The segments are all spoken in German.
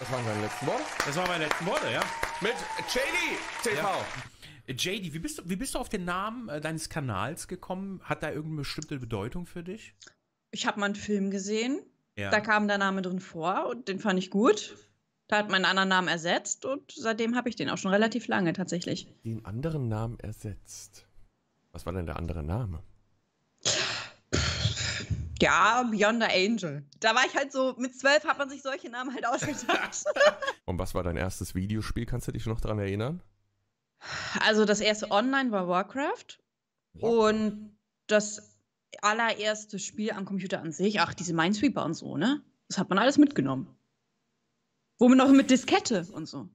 Das waren seine letzten Worte. Das waren meine letzten Worte, ja. Mit JD TV. Ja. JD, wie bist, du, wie bist du auf den Namen äh, deines Kanals gekommen? Hat da irgendeine bestimmte Bedeutung für dich? Ich habe mal einen Film gesehen. Ja. Da kam der Name drin vor und den fand ich gut. Da hat meinen anderen Namen ersetzt und seitdem habe ich den auch schon relativ lange tatsächlich. Den anderen Namen ersetzt. Was war denn der andere Name? Ja, Beyond the Angel. Da war ich halt so, mit zwölf hat man sich solche Namen halt ausgedacht. Und was war dein erstes Videospiel? Kannst du dich noch daran erinnern? Also das erste Online war Warcraft. Wow. Und das allererste Spiel am Computer an sich, ach, diese Minesweeper und so, ne? Das hat man alles mitgenommen. Womit noch mit Diskette und so.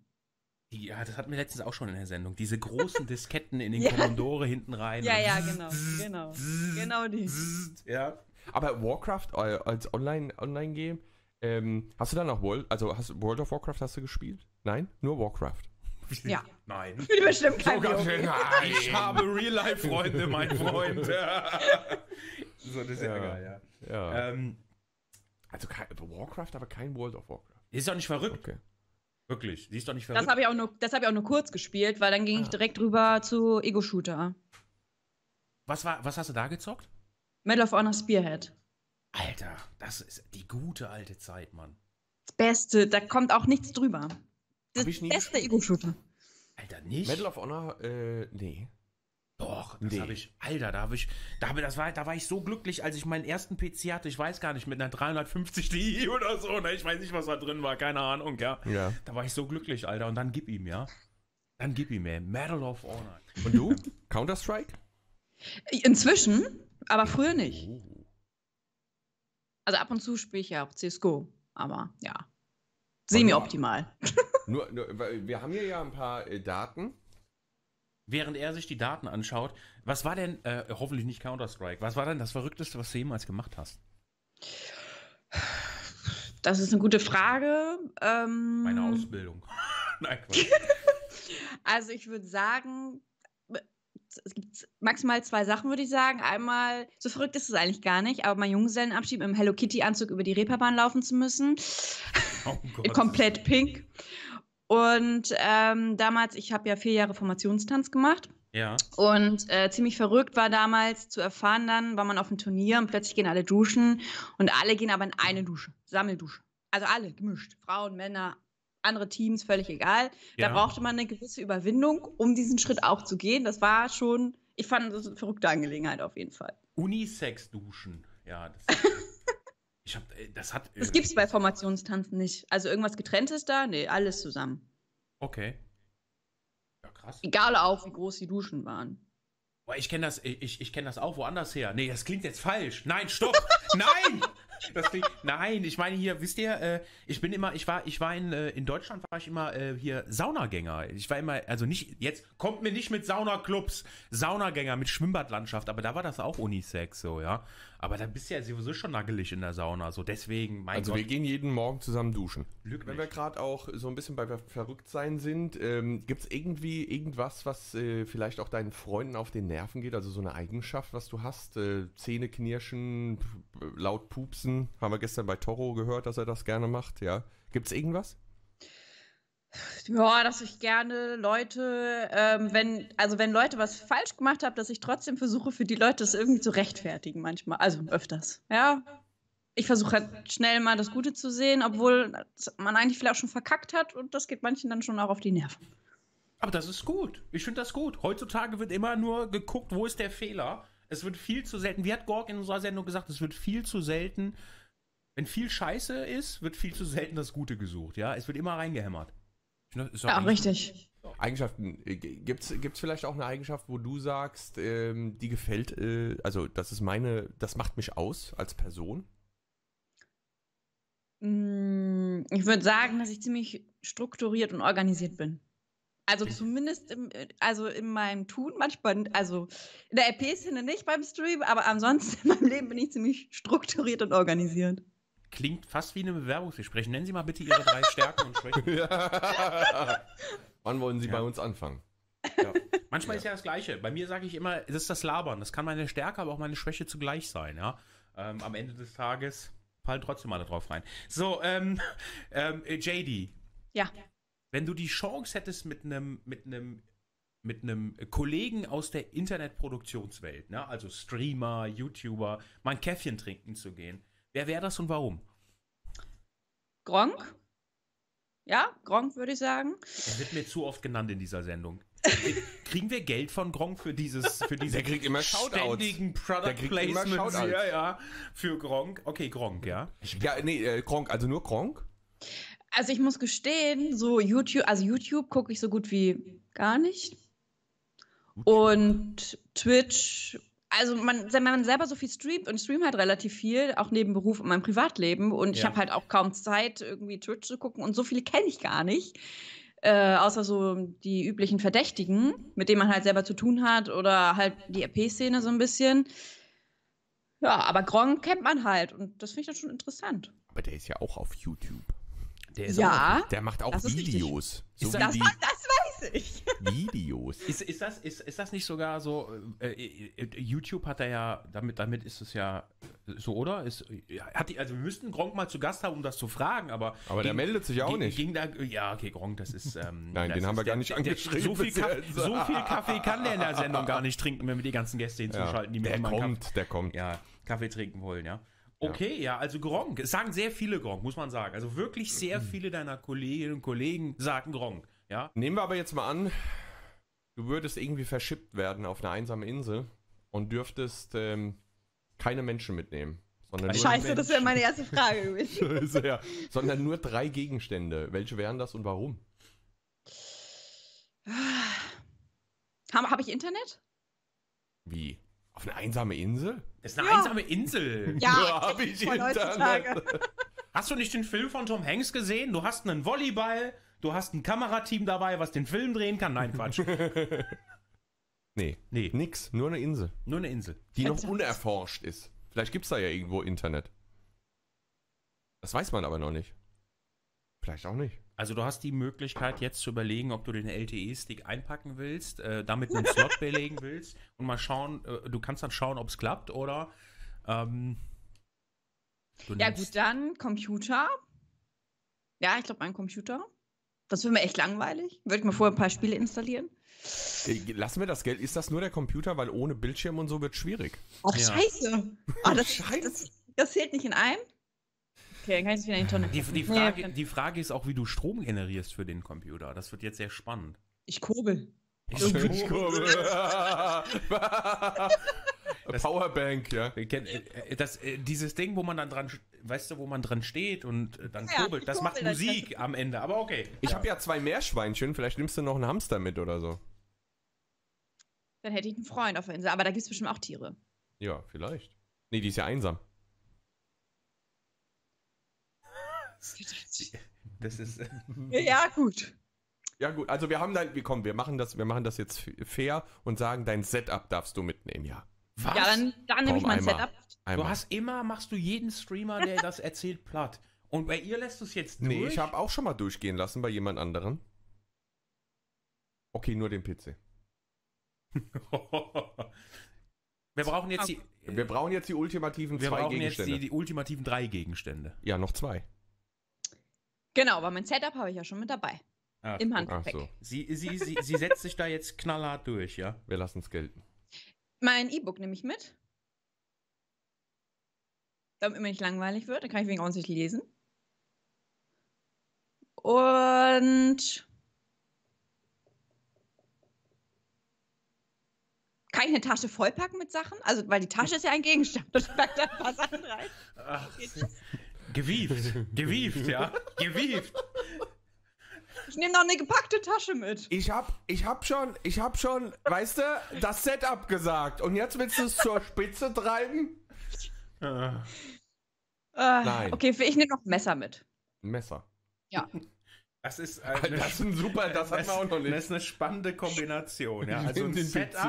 Ja, das hatten wir letztens auch schon in der Sendung. Diese großen Disketten in den ja. Commodore hinten rein. Ja, ja, genau. genau. genau die. Ja. Aber Warcraft äh, als Online-Game, ähm, hast du dann auch World, also hast, World of Warcraft hast du gespielt? Nein? Nur Warcraft. Ja. Nein. Ich bin bestimmt kein Sogar okay. Nein. Ich habe Real-Life-Freunde, mein Freund. so, das ist ja, ja geil, ja. ja. Ähm, also Warcraft, aber kein World of Warcraft. Ist doch nicht verrückt. Okay. Wirklich, die ist doch nicht verrückt. Das habe ich, auch nur, das hab ich auch nur kurz gespielt, weil dann ging ah. ich direkt rüber zu Ego-Shooter. Was, war, was hast du da gezockt? Medal of Honor Spearhead. Alter, das ist die gute alte Zeit, Mann. Das Beste, da kommt auch nichts drüber. Das beste Ego-Shooter. Alter, nicht? Medal of Honor, äh, nee. Doch, das nee. habe ich. Alter, da habe ich, da habe das war, da war ich so glücklich, als ich meinen ersten PC hatte. Ich weiß gar nicht mit einer 350 Ti oder so. Ne? Ich weiß nicht, was da drin war, keine Ahnung. Ja. ja. Da war ich so glücklich, Alter. Und dann gib ihm ja. Dann gib ihm ey. Medal of Honor. Und du? Counter Strike? Inzwischen aber früher nicht. Oh. Also ab und zu spiele ich ja auch CSGO, aber ja. Semi-optimal. Nur, nur, wir haben hier ja ein paar äh, Daten. Während er sich die Daten anschaut, was war denn, äh, hoffentlich nicht Counter-Strike, was war denn das Verrückteste, was du jemals gemacht hast? Das ist eine gute Frage. Ähm, Meine Ausbildung. Nein, Quatsch. also ich würde sagen, es gibt maximal zwei Sachen, würde ich sagen. Einmal, so verrückt ist es eigentlich gar nicht, aber mein Junggesellenabschied im Hello Kitty-Anzug über die Reeperbahn laufen zu müssen. Oh Gott. Komplett pink. Und ähm, damals, ich habe ja vier Jahre Formationstanz gemacht. Ja. Und äh, ziemlich verrückt war damals zu erfahren, dann war man auf einem Turnier und plötzlich gehen alle duschen und alle gehen aber in eine Dusche, Sammeldusche. Also alle gemischt, Frauen, Männer, andere Teams, völlig egal. Ja. Da brauchte man eine gewisse Überwindung, um diesen Schritt auch zu gehen. Das war schon, ich fand das eine verrückte Angelegenheit auf jeden Fall. Unisex-Duschen, ja. Das, ich hab, äh, das hat. Das gibt's bei Formationstanzen nicht. Also irgendwas getrenntes da? Nee, alles zusammen. Okay. Ja, krass. Egal auch, wie groß die Duschen waren. Boah, ich kenne das, ich, ich kenne das auch woanders her. Nee, das klingt jetzt falsch. Nein, stopp! Nein! Klingt, nein, ich meine hier, wisst ihr, äh, ich bin immer, ich war, ich war in, äh, in Deutschland war ich immer äh, hier Saunagänger. Ich war immer, also nicht, jetzt kommt mir nicht mit Saunaclubs, Saunagänger mit Schwimmbadlandschaft, aber da war das auch Unisex so, ja. Aber dann bist du ja sowieso schon nackelig in der Sauna. So deswegen, mein Also Gott. wir gehen jeden Morgen zusammen duschen. Glück Wenn wir gerade auch so ein bisschen bei Verrücktsein sind, ähm, gibt es irgendwie irgendwas, was äh, vielleicht auch deinen Freunden auf den Nerven geht? Also so eine Eigenschaft, was du hast? Äh, Zähne knirschen, laut pupsen. Haben wir gestern bei Toro gehört, dass er das gerne macht, ja. Gibt es irgendwas? Ja, dass ich gerne Leute, ähm, wenn, also wenn Leute was falsch gemacht haben, dass ich trotzdem versuche, für die Leute das irgendwie zu rechtfertigen manchmal. Also öfters. Ja. Ich versuche halt schnell mal das Gute zu sehen, obwohl man eigentlich vielleicht auch schon verkackt hat und das geht manchen dann schon auch auf die Nerven. Aber das ist gut. Ich finde das gut. Heutzutage wird immer nur geguckt, wo ist der Fehler. Es wird viel zu selten, wie hat Gorg in unserer Sendung gesagt, es wird viel zu selten, wenn viel Scheiße ist, wird viel zu selten das Gute gesucht. Ja, es wird immer reingehämmert. Ist ja, richtig. Eigenschaften. Äh, Gibt es vielleicht auch eine Eigenschaft, wo du sagst, ähm, die gefällt, äh, also das ist meine, das macht mich aus als Person? Mm, ich würde sagen, dass ich ziemlich strukturiert und organisiert bin. Also zumindest im, äh, also in meinem Tun, manchmal, also in der RP-Szene nicht beim Stream, aber ansonsten in meinem Leben bin ich ziemlich strukturiert und organisiert. Klingt fast wie eine Bewerbungsgespräch. Nennen Sie mal bitte Ihre drei Stärken und Schwächen. Ja. Wann wollen Sie ja. bei uns anfangen? Ja. Manchmal ist ja das Gleiche. Bei mir sage ich immer, es ist das Labern. Das kann meine Stärke, aber auch meine Schwäche zugleich sein. Ja? Ähm, am Ende des Tages fallen trotzdem alle drauf rein. So, ähm, ähm, äh, JD. Ja. Wenn du die Chance hättest, mit einem mit einem mit einem Kollegen aus der Internetproduktionswelt, ne? also Streamer, YouTuber, mal ein Käffchen trinken zu gehen. Wer wäre das und warum? Gronk. Ja, Gronk würde ich sagen. Er wird mir zu oft genannt in dieser Sendung. Kriegen wir Geld von Gronk für dieses für diesen kriegt immer ständigen Product Placement ja, ja, für Gronk? Okay, Gronk, ja. Ja, nee, äh, Gronk, also nur Gronk? Also ich muss gestehen, so YouTube, also YouTube gucke ich so gut wie gar nicht. Und Twitch also man, wenn man selber so viel streamt und ich streamt halt relativ viel, auch neben Beruf und meinem Privatleben und ja. ich habe halt auch kaum Zeit, irgendwie Twitch zu gucken und so viele kenne ich gar nicht. Äh, außer so die üblichen Verdächtigen, mit denen man halt selber zu tun hat oder halt die RP-Szene so ein bisschen. Ja, aber Gronk kennt man halt und das finde ich dann schon interessant. Aber der ist ja auch auf YouTube. Der ist ja, auch, der macht auch Videos. So das, die, das, weiß ich. Videos. Ist, ist, das, ist, ist das nicht sogar so? Äh, äh, äh YouTube hat er ja, damit, damit ist es ja äh, so, oder? Ist, hat die, also wir müssten Gronk mal zu Gast haben, um das zu fragen, aber. Aber ging, der meldet sich ja auch ging, nicht. Ging da, ja, okay, Gronk, das ist. Ähm, Nein, das den ist, haben wir gar nicht der, angeschrieben. Der, so, viel Kaffee, so, viel Kaffee, kann der in der Sendung gar nicht trinken, wenn wir die ganzen Gäste hinzuschalten, ja, die mit Der kommt, kann. der kommt. Ja, Kaffee trinken wollen, ja. Okay, ja, ja also Gronk. Es sagen sehr viele Gronk, muss man sagen. Also wirklich sehr mhm. viele deiner Kolleginnen und Kollegen sagen Gronk. Ja? Nehmen wir aber jetzt mal an, du würdest irgendwie verschippt werden auf eine einsame Insel und dürftest ähm, keine Menschen mitnehmen. Scheiße, das wäre meine erste Frage Scheiße, ja. Sondern nur drei Gegenstände. Welche wären das und warum? Ah. Habe hab ich Internet? Wie? Auf eine einsame Insel? Das ist eine ja. einsame Insel. Ja, ja habe ich Internet. Hast du nicht den Film von Tom Hanks gesehen? Du hast einen Volleyball, du hast ein Kamerateam dabei, was den Film drehen kann. Nein, Quatsch. nee, nee. Nix, nur eine Insel. Nur eine Insel. Die noch unerforscht ist. Vielleicht gibt es da ja irgendwo Internet. Das weiß man aber noch nicht. Vielleicht auch nicht. Also du hast die Möglichkeit jetzt zu überlegen, ob du den LTE-Stick einpacken willst, äh, damit einen Slot belegen willst und mal schauen, äh, du kannst dann schauen, ob es klappt oder ähm, Ja gut, dann Computer. Ja, ich glaube, ein Computer. Das wird mir echt langweilig. Würde ich mal vorher ein paar Spiele installieren. Äh, Lassen wir das Geld. Ist das nur der Computer? Weil ohne Bildschirm und so wird es schwierig. Ach, ja. scheiße. Oh, das, scheiße. Das, das, das zählt nicht in einem. Okay, dann kann ich es wieder in die Tonne. Die, die, Frage, die Frage ist auch, wie du Strom generierst für den Computer. Das wird jetzt sehr spannend. Ich kurbel. Ich, ich kurbel. das, Powerbank, ja. Äh, äh, das, äh, dieses Ding, wo man dann dran, weißt du, wo man dran steht und dann ja, kurbelt, das kurbel, macht Musik das am Ende, aber okay. Ich ja. habe ja zwei Meerschweinchen, vielleicht nimmst du noch einen Hamster mit oder so. Dann hätte ich einen Freund auf der Insel, aber da gibt es bestimmt auch Tiere. Ja, vielleicht. Nee, die ist ja einsam. Das ist. ja, gut. Ja, gut. Also, wir haben dein. Wie kommen wir? Machen das, wir machen das jetzt fair und sagen, dein Setup darfst du mitnehmen, ja. Was? Ja, dann, dann nehme ich mein einmal, Setup. Einmal. Du hast immer, machst du jeden Streamer, der das erzählt, platt. Und bei ihr lässt du es jetzt durch? Nee, ich habe auch schon mal durchgehen lassen bei jemand anderem. Okay, nur den PC. wir brauchen jetzt die. Wir brauchen jetzt die ultimativen wir brauchen Jetzt die, die ultimativen drei Gegenstände. Ja, noch zwei. Genau, aber mein Setup habe ich ja schon mit dabei. Ach, Im Handgepäck. So. Sie, sie, sie, sie setzt sich da jetzt knallhart durch, ja? Wir lassen es gelten. Mein E-Book nehme ich mit. Damit mir nicht langweilig wird, dann kann ich wegen uns lesen. Und kann ich eine Tasche vollpacken mit Sachen? Also, weil die Tasche ist ja ein Gegenstand. Das packt da was an rein. Ach, Gewieft, gewieft, ja. Gewieft. Ich nehme noch eine gepackte Tasche mit. Ich hab, ich hab schon, ich hab schon, weißt du, das Setup gesagt. Und jetzt willst du es zur Spitze treiben? Äh, Nein. Okay, ich nehme noch ein Messer mit. Messer. Ja. Das ist, eine, das ist ein super, das, das hatten wir auch noch nicht. Das ist eine spannende Kombination, ja. Also ein Setup,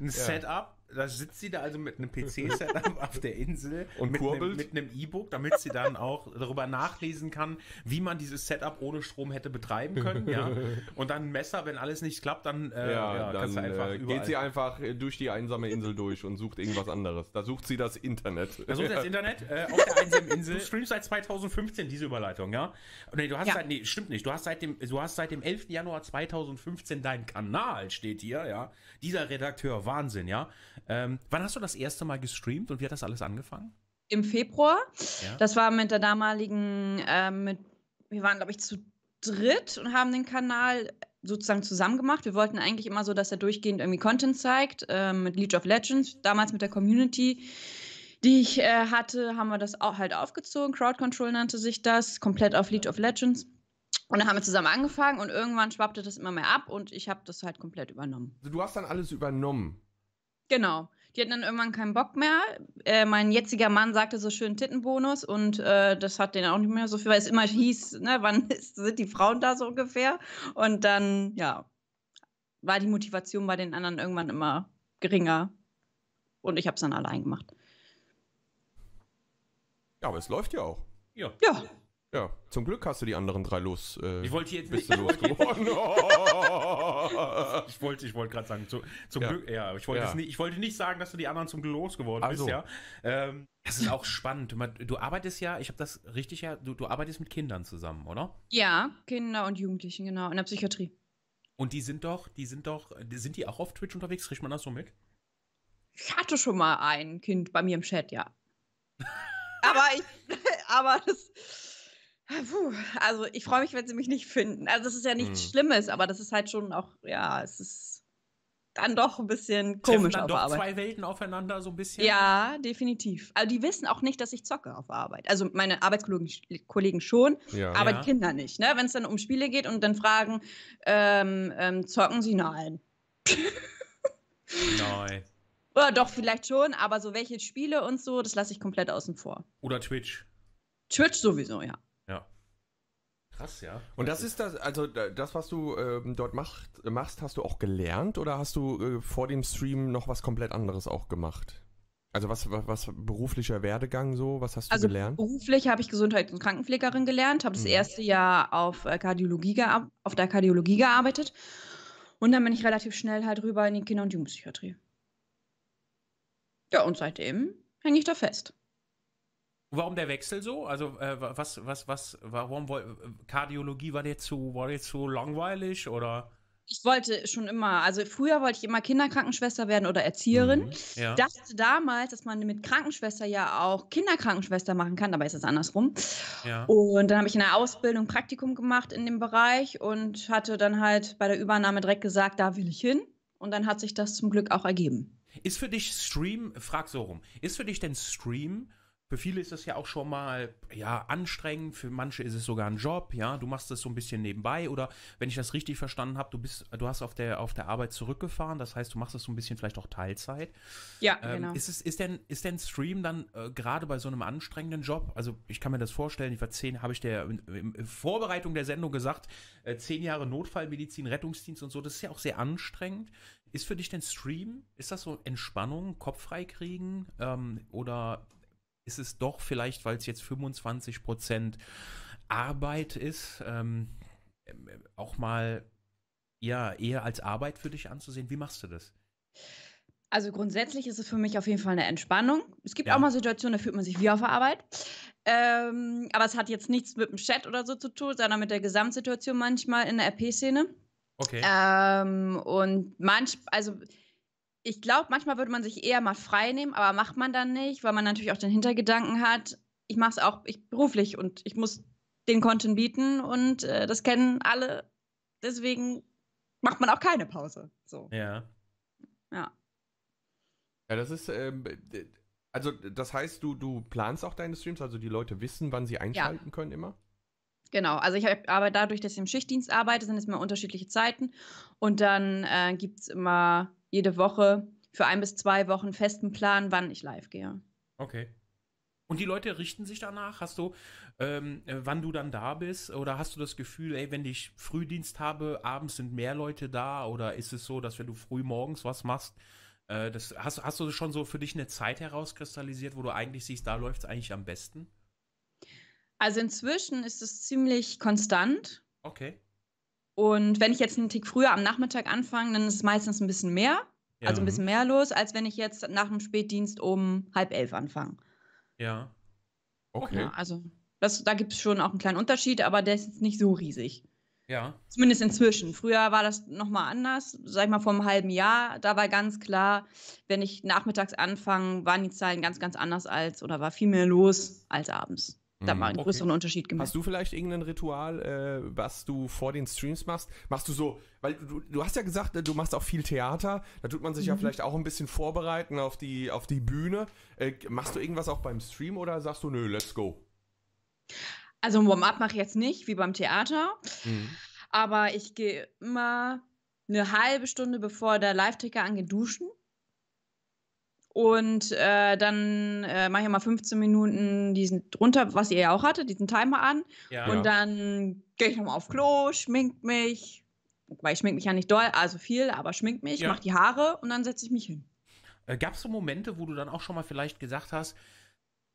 ein Setup, da sitzt sie da also mit einem PC-Setup auf der Insel und mit kurbelt. einem, mit einem E-Book, damit sie dann auch darüber nachlesen kann, wie man dieses Setup ohne Strom hätte betreiben können. Ja? Und dann ein Messer, wenn alles nicht klappt, dann, äh, ja, ja, dann kannst du einfach äh, geht sie einfach äh, durch die einsame Insel durch und sucht irgendwas anderes. Da sucht sie das Internet. Da sucht sie das Internet äh, auf der einsamen Insel. Du streamst seit 2015 diese Überleitung, ja? Nee, du hast ja. seit, nee, stimmt nicht. Du hast seit dem, du hast seit dem 11. Januar 2015 deinen Kanal, steht hier, ja? Dieser Redakteur, Wahnsinn, ja? Ähm, wann hast du das erste Mal gestreamt und wie hat das alles angefangen? Im Februar. Ja. Das war mit der damaligen, äh, mit, wir waren, glaube ich, zu dritt und haben den Kanal sozusagen zusammen gemacht. Wir wollten eigentlich immer so, dass er durchgehend irgendwie Content zeigt, äh, mit League of Legends, damals mit der Community die ich äh, hatte, haben wir das auch halt aufgezogen. Crowd Control nannte sich das, komplett auf League of Legends. Und dann haben wir zusammen angefangen und irgendwann schwappte das immer mehr ab und ich habe das halt komplett übernommen. Also du hast dann alles übernommen. Genau. Die hatten dann irgendwann keinen Bock mehr. Äh, mein jetziger Mann sagte so schön Tittenbonus und äh, das hat den auch nicht mehr so viel, weil es immer hieß, ne, wann ist, sind die Frauen da so ungefähr? Und dann, ja, war die Motivation bei den anderen irgendwann immer geringer. Und ich habe es dann allein gemacht. Ja, aber es läuft ja auch. Ja. Ja. Ja, zum Glück hast du die anderen drei los. Äh, ich wollte jetzt nicht. losgeworden. ich wollte, ich wollte gerade sagen, zu, zum ja. Glück, ja, ich wollte, ja. Nicht, ich wollte nicht sagen, dass du die anderen zum Glück losgeworden also. bist, ja. Ähm, das ist auch spannend. Du arbeitest ja, ich habe das richtig ja, du, du arbeitest mit Kindern zusammen, oder? Ja, Kinder und Jugendlichen, genau, in der Psychiatrie. Und die sind doch, die sind doch, sind die auch auf Twitch unterwegs? Kriegt man das so mit? Ich hatte schon mal ein Kind bei mir im Chat, ja. aber ich, aber das Ah, puh, also ich freue mich, wenn sie mich nicht finden. Also das ist ja nichts hm. Schlimmes, aber das ist halt schon auch, ja, es ist dann doch ein bisschen komisch dann auf doch Arbeit. zwei Welten aufeinander so ein bisschen. Ja, definitiv. Also die wissen auch nicht, dass ich zocke auf Arbeit. Also meine Arbeitskollegen Kollegen schon, ja. aber ja. die Kinder nicht. Ne? Wenn es dann um Spiele geht und dann fragen, ähm, ähm, zocken sie? Nein. Nein. Oder doch, vielleicht schon, aber so welche Spiele und so, das lasse ich komplett außen vor. Oder Twitch. Twitch sowieso, ja. Krass, ja. Und das, ist das, also das, was du ähm, dort macht, machst, hast du auch gelernt oder hast du äh, vor dem Stream noch was komplett anderes auch gemacht? Also was, was, was beruflicher Werdegang so, was hast du also gelernt? Beruflich habe ich Gesundheit und Krankenpflegerin gelernt, habe das mhm. erste Jahr auf äh, Kardiologie auf der Kardiologie gearbeitet und dann bin ich relativ schnell halt rüber in die Kinder- und Jugendpsychiatrie. Ja, und seitdem hänge ich da fest. Warum der Wechsel so? Also äh, was, was, was, warum Kardiologie war dir zu, war dir zu langweilig oder? Ich wollte schon immer, also früher wollte ich immer Kinderkrankenschwester werden oder Erzieherin. Mhm, ja. Dachte damals, dass man mit Krankenschwester ja auch Kinderkrankenschwester machen kann, dabei ist es andersrum. Ja. Und dann habe ich in der Ausbildung Praktikum gemacht in dem Bereich und hatte dann halt bei der Übernahme direkt gesagt, da will ich hin. Und dann hat sich das zum Glück auch ergeben. Ist für dich Stream, frag so rum, ist für dich denn Stream für viele ist das ja auch schon mal ja anstrengend, für manche ist es sogar ein Job, ja, du machst das so ein bisschen nebenbei oder wenn ich das richtig verstanden habe, du bist du hast auf der auf der Arbeit zurückgefahren, das heißt, du machst das so ein bisschen vielleicht auch Teilzeit. Ja, ähm, genau. Ist es ist denn ist denn Stream dann äh, gerade bei so einem anstrengenden Job, also ich kann mir das vorstellen, ich war zehn, habe ich der in, in, Vorbereitung der Sendung gesagt, äh, zehn Jahre Notfallmedizin, Rettungsdienst und so, das ist ja auch sehr anstrengend. Ist für dich denn Stream? Ist das so Entspannung, Kopf frei kriegen ähm, oder ist es doch vielleicht, weil es jetzt 25 Prozent Arbeit ist, ähm, auch mal ja eher als Arbeit für dich anzusehen. Wie machst du das? Also grundsätzlich ist es für mich auf jeden Fall eine Entspannung. Es gibt ja. auch mal Situationen, da fühlt man sich wie auf der Arbeit. Ähm, aber es hat jetzt nichts mit dem Chat oder so zu tun, sondern mit der Gesamtsituation manchmal in der RP-Szene. Okay. Ähm, und manchmal, also ich glaube, manchmal würde man sich eher mal frei nehmen, aber macht man dann nicht, weil man natürlich auch den Hintergedanken hat, ich mache es auch ich, beruflich und ich muss den Content bieten und äh, das kennen alle. Deswegen macht man auch keine Pause. So. Ja. Ja. Ja, das ist, ähm, also das heißt, du, du planst auch deine Streams, also die Leute wissen, wann sie einschalten ja. können immer? Genau, also ich arbeite dadurch, dass ich im Schichtdienst arbeite, sind es immer unterschiedliche Zeiten. Und dann äh, gibt es immer jede Woche für ein bis zwei Wochen festen Plan, wann ich live gehe. Okay. Und die Leute richten sich danach? Hast du, ähm, äh, wann du dann da bist? Oder hast du das Gefühl, ey, wenn ich Frühdienst habe, abends sind mehr Leute da? Oder ist es so, dass wenn du früh morgens was machst, äh, das, hast, hast du schon so für dich eine Zeit herauskristallisiert, wo du eigentlich siehst, da läuft es eigentlich am besten? Also inzwischen ist es ziemlich konstant. Okay. Und wenn ich jetzt einen Tick früher am Nachmittag anfange, dann ist es meistens ein bisschen mehr. Ja. Also ein bisschen mehr los, als wenn ich jetzt nach dem Spätdienst um halb elf anfange. Ja. Okay. Ja, also das, da gibt es schon auch einen kleinen Unterschied, aber der ist jetzt nicht so riesig. Ja. Zumindest inzwischen. Früher war das nochmal anders. Sag ich mal, vor einem halben Jahr, da war ganz klar, wenn ich nachmittags anfange, waren die Zahlen ganz, ganz anders als oder war viel mehr los als abends da mal mhm. einen okay. größeren Unterschied gemacht. Hast du vielleicht irgendein Ritual, äh, was du vor den Streams machst? Machst du so, weil du, du hast ja gesagt, du machst auch viel Theater, da tut man sich mhm. ja vielleicht auch ein bisschen vorbereiten auf die, auf die Bühne. Äh, machst du irgendwas auch beim Stream oder sagst du, nö, let's go? Also ein Warm-up mache ich jetzt nicht, wie beim Theater. Mhm. Aber ich gehe immer eine halbe Stunde, bevor der Live-Ticker angeht, duschen. Und äh, dann äh, mache ich mal 15 Minuten diesen drunter, was ihr ja auch hattet, diesen Timer an. Ja. Und dann gehe ich nochmal auf Klo, schminkt mich, weil ich schmink mich ja nicht doll, also viel, aber schminkt mich, ja. mache die Haare und dann setze ich mich hin. Äh, Gab es so Momente, wo du dann auch schon mal vielleicht gesagt hast,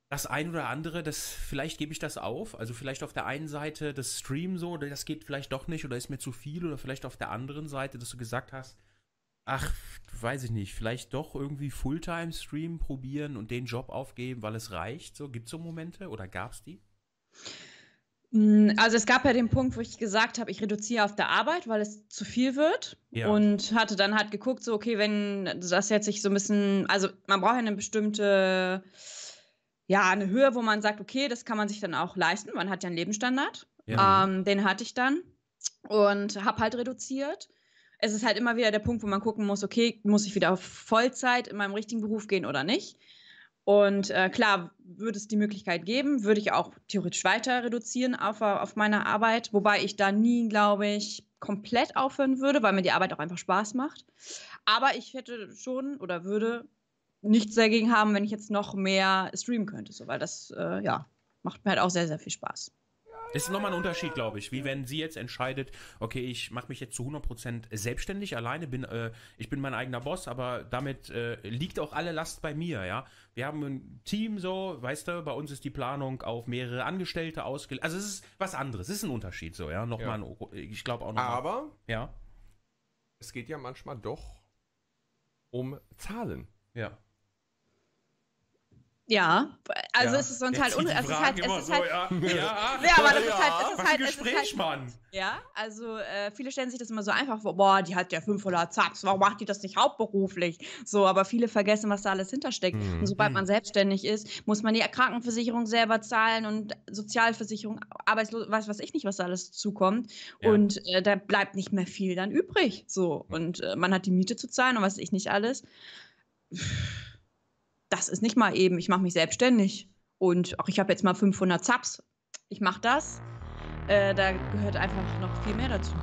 das ein oder andere, das vielleicht gebe ich das auf. Also vielleicht auf der einen Seite das Stream so, das geht vielleicht doch nicht oder ist mir zu viel oder vielleicht auf der anderen Seite, dass du gesagt hast, ach, weiß ich nicht, vielleicht doch irgendwie Fulltime-Stream probieren und den Job aufgeben, weil es reicht? So, gibt es so Momente oder gab es die? Hm, also es gab ja den Punkt, wo ich gesagt habe, ich reduziere auf der Arbeit, weil es zu viel wird. Ja. Und hatte dann halt geguckt, so, okay, wenn das jetzt sich so ein bisschen, also man braucht ja eine bestimmte, ja, eine Höhe, wo man sagt, okay, das kann man sich dann auch leisten. Man hat ja einen Lebensstandard. Ja. Mhm. Ähm, den hatte ich dann und habe halt reduziert es ist halt immer wieder der Punkt, wo man gucken muss, okay, muss ich wieder auf Vollzeit in meinem richtigen Beruf gehen oder nicht? Und äh, klar, würde es die Möglichkeit geben, würde ich auch theoretisch weiter reduzieren auf, auf meine Arbeit, wobei ich da nie, glaube ich, komplett aufhören würde, weil mir die Arbeit auch einfach Spaß macht. Aber ich hätte schon oder würde nichts dagegen haben, wenn ich jetzt noch mehr streamen könnte, so, weil das, äh, ja, macht mir halt auch sehr, sehr viel Spaß. Das ist nochmal ein Unterschied, glaube ich, wie wenn sie jetzt entscheidet, okay, ich mache mich jetzt zu 100% selbstständig, alleine bin, äh, ich bin mein eigener Boss, aber damit äh, liegt auch alle Last bei mir, ja. Wir haben ein Team so, weißt du, bei uns ist die Planung auf mehrere Angestellte ausgelegt. Also es ist was anderes, es ist ein Unterschied so, ja. Nochmal, ja. Ein, ich glaube auch nochmal. Aber, ja. Es geht ja manchmal doch um Zahlen. Ja. Ja, also ja. ist es sonst Jetzt halt un es ist halt, es ist so, ja, ja, ja, aber das ja. Halt, ist halt, es ist halt, es Gespräch, ist halt, ja, also äh, viele stellen sich das immer so einfach vor, boah, die hat ja 500 Zaps, warum macht die das nicht hauptberuflich? So, aber viele vergessen, was da alles hintersteckt. Mhm. Und sobald man mhm. selbstständig ist, muss man die Krankenversicherung selber zahlen und Sozialversicherung, Arbeitslos, weiß was ich nicht, was da alles zukommt. Und äh, da bleibt nicht mehr viel dann übrig. So, und äh, man hat die Miete zu zahlen und was ich nicht alles. Pff das ist nicht mal eben, ich mache mich selbstständig und auch ich habe jetzt mal 500 Subs, ich mache das. Äh, da gehört einfach noch viel mehr dazu.